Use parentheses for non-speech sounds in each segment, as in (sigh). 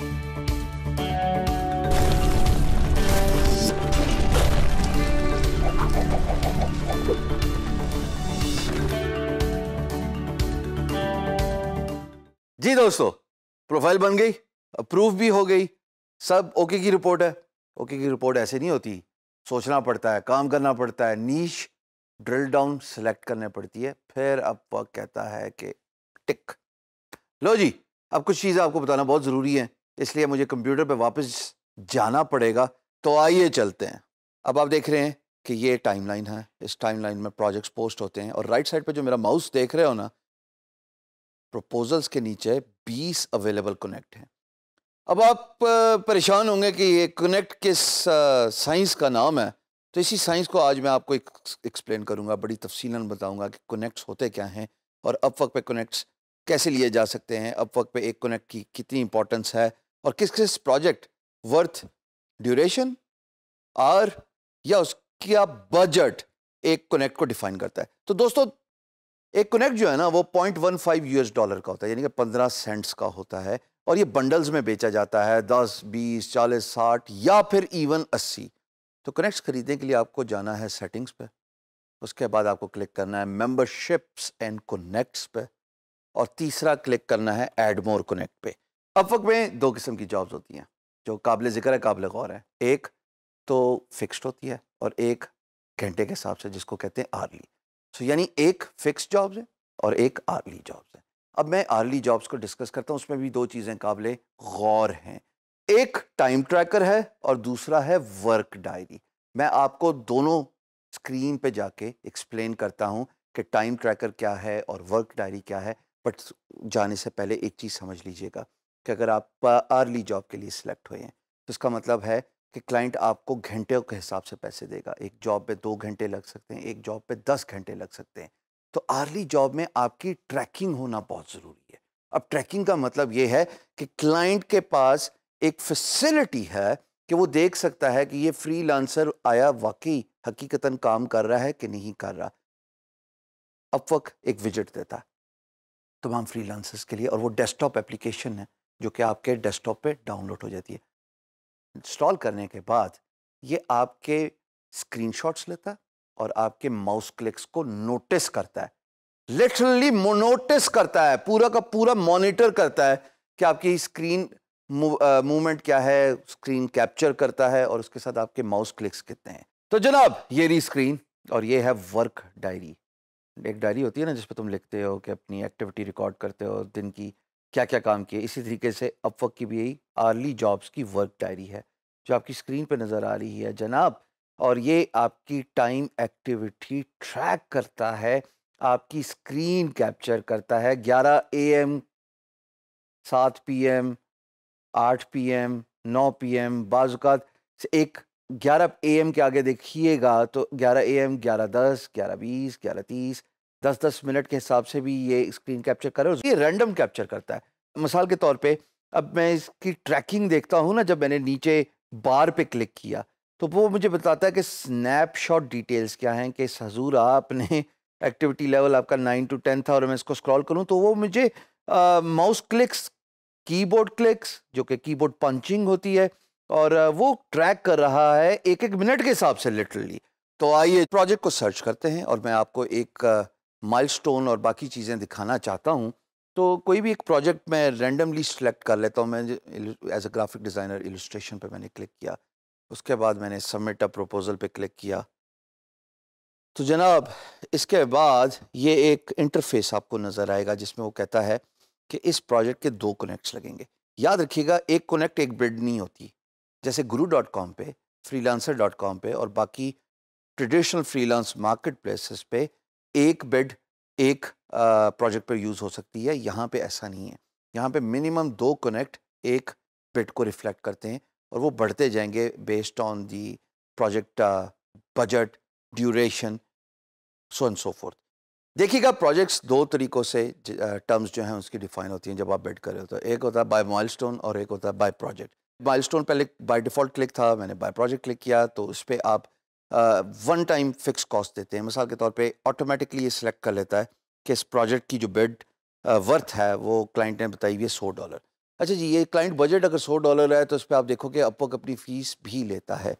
जी दोस्तों प्रोफाइल बन गई अप्रूव भी हो गई सब ओके की रिपोर्ट है ओके की रिपोर्ट ऐसे नहीं होती सोचना पड़ता है काम करना पड़ता है नीच ड्रिल डाउन सेलेक्ट करने पड़ती है फिर अब कहता है कि टिक लो जी अब कुछ चीज़ें आपको बताना बहुत ज़रूरी है इसलिए मुझे कंप्यूटर पे वापस जाना पड़ेगा तो आइए चलते हैं अब आप देख रहे हैं कि ये टाइमलाइन है इस टाइमलाइन में प्रोजेक्ट्स पोस्ट होते हैं और राइट साइड पे जो मेरा माउस देख रहे हो ना प्रपोजल्स के नीचे 20 अवेलेबल कनेक्ट हैं अब आप परेशान होंगे कि ये कनेक्ट किस साइंस का नाम है तो इसी साइंस को आज मैं आपको एक्सप्लेन करूँगा बड़ी तफसीला बताऊँगा कि कनेक्ट्स होते क्या हैं और अब वक्त पे कनेक्ट्स कैसे लिए जा सकते हैं अब वक्त पे एक कनेक्ट की कितनी इंपॉर्टेंस है और किस किस प्रोजेक्ट वर्थ ड्यूरेशन और या उसका बजट एक कनेक्ट को डिफाइन करता है तो दोस्तों एक कनेक्ट जो है ना वो point one five US dollar का होता है यानी कि पंद्रह सेंट्स का होता है और ये बंडल्स में बेचा जाता है दस बीस चालीस साठ या फिर इवन अस्सी तो कनेक्ट्स खरीदने के लिए आपको जाना है सेटिंग्स पे उसके बाद आपको क्लिक करना है मेंबरशिप्स एंड कनेक्ट्स पे और तीसरा क्लिक करना है एडमोर कोनेक्ट कनेक्ट पे अफक में दो किस्म की जॉब्स होती हैं जो काबिल ज़िक्र है काबिल गौर है एक तो फिक्स्ड होती है और एक घंटे के हिसाब से जिसको कहते हैं आर्ली सो यानी एक फिक्स जॉब्स है और एक आर्ली जॉब्स है अब मैं आर्ली जॉब्स को डिस्कस करता हूँ उसमें भी दो चीज़ें काबिल गौर हैं एक टाइम ट्रैकर है और दूसरा है वर्क डायरी मैं आपको दोनों स्क्रीन पे जाके एक्सप्लेन करता हूँ कि टाइम ट्रैकर क्या है और वर्क डायरी क्या है बट जाने से पहले एक चीज़ समझ लीजिएगा कि अगर आप अर्ली जॉब के लिए सिलेक्ट हुए हैं तो इसका मतलब है कि क्लाइंट आपको घंटे के हिसाब से पैसे देगा एक जॉब पे दो घंटे लग सकते हैं एक जॉब पे दस घंटे लग सकते हैं तो अर्ली जॉब में आपकी ट्रैकिंग होना बहुत ज़रूरी है अब ट्रैकिंग का मतलब ये है कि क्लाइंट के पास एक फैसिलिटी है कि वो देख सकता है कि ये फ्री आया वाकई हकीकता काम कर रहा है कि नहीं कर रहा अपवक एक विजिट देता है तमाम फ्री के लिए और वो डेस्कटॉप एप्लीकेशन है जो कि आपके डेस्कटॉप पे डाउनलोड हो जाती है इंस्टॉल करने के बाद ये आपके स्क्रीनशॉट्स लेता है और आपके माउस क्लिक्स को नोटिस करता है लिटरली नोटिस करता है पूरा का पूरा मॉनिटर करता है कि आपकी स्क्रीन मूवमेंट क्या है स्क्रीन कैप्चर करता है और उसके साथ आपके माउस क्लिक्स कितने हैं तो जनाब ये रही स्क्रीन और ये है वर्क डायरी एक डायरी होती है ना जिसपे तुम लिखते हो कि अपनी एक्टिविटी रिकॉर्ड करते हो दिन की क्या क्या काम किए इसी तरीके से वक्त की भी यही आर्ली जॉब्स की वर्क डायरी है जो आपकी स्क्रीन पर नज़र आ रही है जनाब और ये आपकी टाइम एक्टिविटी ट्रैक करता है आपकी स्क्रीन कैप्चर करता है 11 एम सात पी एम आठ पी एम नौ पी एम बाज़ात एक 11 एम के आगे देखिएगा तो 11 एम ग्यारह दस ग्यारह बीस ग्यारह तीस दस दस मिनट के हिसाब से भी ये स्क्रीन कैप्चर करे ये रैंडम कैप्चर करता है मिसाल के तौर पर अब मैं इसकी ट्रैकिंग देखता हूँ ना जब मैंने नीचे बार पे क्लिक किया तो वो मुझे बताता है कि स्नैपशॉट डिटेल्स क्या हैं कि हजूर आपने (laughs) एक्टिविटी लेवल आपका नाइन टू टेन था और मैं इसको स्क्रॉल करूँ तो वो मुझे माउस क्लिक्स कीबोर्ड क्लिक्स जो कि कीबोर्ड पंचिंग होती है और वो ट्रैक कर रहा है एक एक मिनट के हिसाब से लिटरली तो आइए प्रोजेक्ट को सर्च करते हैं और मैं आपको एक माइलस्टोन और बाकी चीज़ें दिखाना चाहता हूँ तो कोई भी एक प्रोजेक्ट मैं रैंडमली सेलेक्ट कर लेता हूँ मैं as a graphic designer illustration पर मैंने क्लिक किया उसके बाद मैंने सबमिट अ प्रपोज़ल पर क्लिक किया तो जनाब इसके बाद ये एक इंटरफेस आपको नज़र आएगा जिसमें वो कहता है कि इस प्रोजेक्ट के दो कनेक्ट्स लगेंगे याद रखिएगा एक कनेक्ट एक ब्रिड नहीं होती जैसे गुरु डॉट कॉम पर लांसर डॉट कॉम पर और बाकी ट्रेडिशनल फ्रीलांस मार्केट प्लेसेस पे एक बेड एक प्रोजेक्ट पर यूज़ हो सकती है यहाँ पे ऐसा नहीं है यहाँ पे मिनिमम दो कनेक्ट एक बेड को रिफ्लेक्ट करते हैं और वो बढ़ते जाएंगे based on the project budget duration so and so forth देखिएगा प्रोजेक्ट्स दो तरीक़ों से टर्म्स जो हैं उसकी डिफाइन होती हैं जब आप बेड कर रहे हो तो एक होता है बाय माइलस्टोन और एक होता है बाय प्रोजेक्ट माइलस्टोन पहले बाय डिफ़ॉल्ट क्लिक था मैंने बाय प्रोजेक्ट क्लिक किया तो उस पर आप वन टाइम फिक्स कॉस्ट देते हैं मिसाल के तौर पे ऑटोमेटिकली ये सिलेक्ट कर लेता है कि इस प्रोजेक्ट की जो बेड वर्थ है वो क्लाइंट ने बताई हुई है सौ डॉलर अच्छा जी ये क्लाइंट बजट अगर सौ डॉलर है तो उस पर आप देखो कि अपवर्क अपनी फ़ीस भी लेता है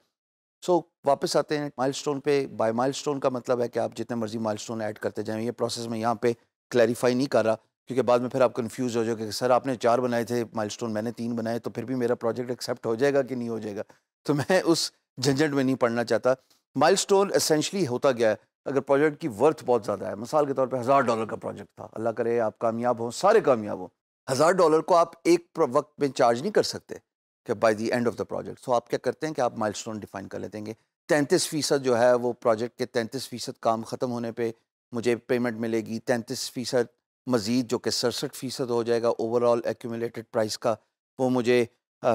सो so, वापस आते हैं माइलस्टोन पे बाय माइलस्टोन का मतलब है कि आप जितने मर्जी माइलस्टोन ऐड करते जाएं ये प्रोसेस में यहाँ पे क्लैरिफाई नहीं कर रहा क्योंकि बाद में फिर आप कंफ्यूज हो जाओगे कि सर आपने चार बनाए थे माइलस्टोन मैंने तीन बनाए तो फिर भी मेरा प्रोजेक्ट एक्सेप्ट हो जाएगा कि नहीं हो जाएगा तो मैं उस झंझट में नहीं पढ़ना चाहता माइल स्टोन एसेंशली होता गया है अगर प्रोजेक्ट की वर्थ बहुत ज़्यादा है मिसाल के तौर पर हज़ार डॉलर का प्रोजेक्ट था अल्लाह करे आप कामयाब हों सारे कामयाब हों हज़ार डॉलर को आप एक वक्त में चार्ज नहीं कर सकते कि by the end of the project so आप क्या करते हैं कि आप स्टोन डिफाइन कर लेते हैं तैंतीस फ़ीसद जो है वो प्रोजेक्ट के तैंतीस फ़ीसद काम ख़त्म होने पर मुझे पेमेंट मिलेगी तैंतीस फ़ीसद मज़ीद जो कि सड़सठ फ़ीसद हो जाएगा ओवरऑल एक्यूमलेटेड प्राइस का वो मुझे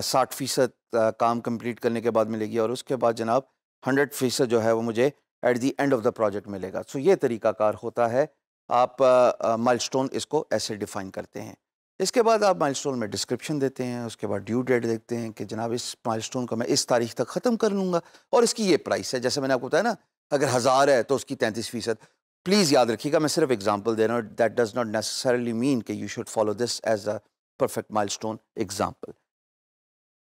साठ फ़ीसद काम कंप्लीट करने के बाद मिलेगी और उसके बाद जनाब हंड्रेड फीसद जो है वो मुझे at the end of the project मिलेगा सो ये तरीकाकार होता है आप माइलस्टोन स्टोन इसको ऐसे डिफ़ाइन करते हैं इसके बाद आप माइलस्टोन में डिस्क्रिप्शन देते हैं उसके बाद ड्यू डेट देखते हैं कि जनाब इस माइलस्टोन को मैं इस तारीख तक ख़त्म कर लूँगा और इसकी ये प्राइस है जैसे मैंने आपको बताया ना अगर हज़ार है तो उसकी तैंतीस फ़ीसद प्लीज़ याद रखिएगा मैं सिर्फ एग्जाम्पल दे रहा हूँ that does not necessarily mean कि you should follow this as a perfect milestone example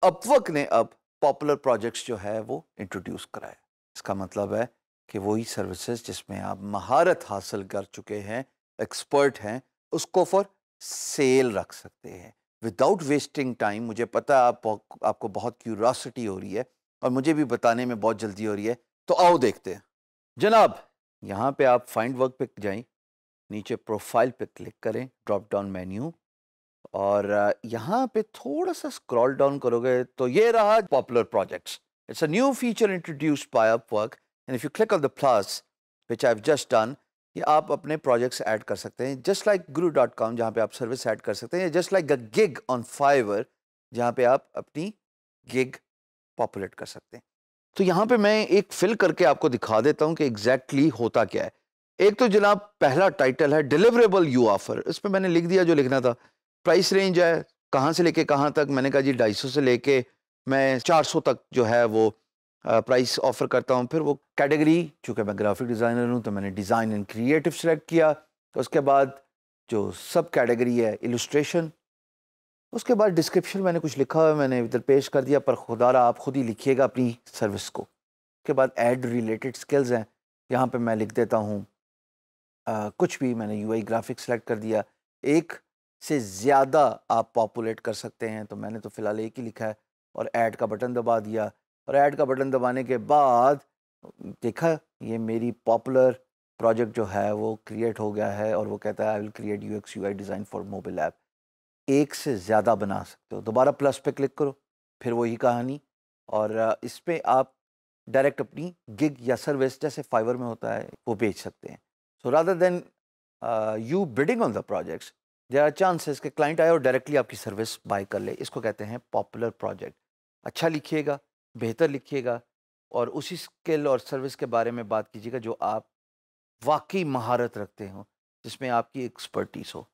Upwork ने अब पॉपुलर प्रोजेक्ट्स जो है वो इंट्रोड्यूस कराया इसका मतलब है कि वही सर्विसेज जिसमें आप महारत हासिल कर चुके हैं एक्सपर्ट हैं उसको फॉर सेल रख सकते हैं विदाउट वेस्टिंग टाइम मुझे पता आप आपको बहुत क्यूरोसिटी हो रही है और मुझे भी बताने में बहुत जल्दी हो रही है तो आओ देखते हैं जनाब यहाँ पे आप फाइंड वर्क पे जाएं नीचे प्रोफाइल पे क्लिक करें ड्रॉप डाउन मेन्यू और यहाँ पे थोड़ा सा स्क्रॉल डाउन करोगे तो ये रहा popular projects it's a new feature introduced by Upwork and if you click on the plus which I have just done ये आप अपने प्रोजेक्ट्स ऐड कर सकते हैं just like Guru dot com जहाँ पे आप सर्विस ऐड कर सकते हैं just like a gig on Fiverr जहाँ पे आप अपनी गिग पॉपुलेट कर सकते हैं तो यहाँ पे मैं एक फिल करके आपको दिखा देता हूँ कि एग्जैक्टली exactly होता क्या है एक तो जनाब पहला टाइटल है डिलीवरेबल यू ऑफर इस पर मैंने लिख दिया जो लिखना था प्राइस रेंज है कहाँ से लेके कहाँ तक मैंने कहा जी ढाई सौ से लेके मैं चार सौ तक जो है वो प्राइस ऑफ़र करता हूँ फिर वो कैटेगरी चूँकि मैं ग्राफिक डिज़ाइनर हूँ तो मैंने डिज़ाइन एंड क्रिएटिव सेलेक्ट किया तो उसके बाद जो सब कैटेगरी है इलस्ट्रेशन उसके बाद डिस्क्रिप्शन मैंने कुछ लिखा हुआ मैंने इधर पेश कर दिया पर खुदा आप खुद ही लिखिएगा अपनी सर्विस को उसके बाद एड रिलेटेड स्किल्स हैं यहाँ पे मैं लिख देता हूँ कुछ भी मैंने यूआई ग्राफिक सेलेक्ट कर दिया एक से ज़्यादा आप पॉपुलेट कर सकते हैं तो मैंने तो फ़िलहाल एक ही लिखा है और ऐड का बटन दबा दिया और ऐड का बटन दबाने के बाद देखा ये मेरी पॉपुलर प्रोजेक्ट जो है वो क्रिएट हो गया है और वो कहता है I will create U X U I design for mobile app एक से ज़्यादा बना सकते हो दोबारा प्लस पे क्लिक करो फिर वही कहानी और इस पर आप डायरेक्ट अपनी गिग या सर्विस जैसे फाइवर में होता है वो बेच सकते हैं so rather than you bidding on the projects there are chances कि क्लाइंट आए और डायरेक्टली आपकी सर्विस बाय कर ले इसको कहते हैं पॉपुलर प्रोजेक्ट अच्छा लिखिएगा बेहतर लिखिएगा और उसी स्किल और सर्विस के बारे में बात कीजिएगा जो आप वाकई महारत रखते हो जिसमें आपकी एक्सपर्टीज हो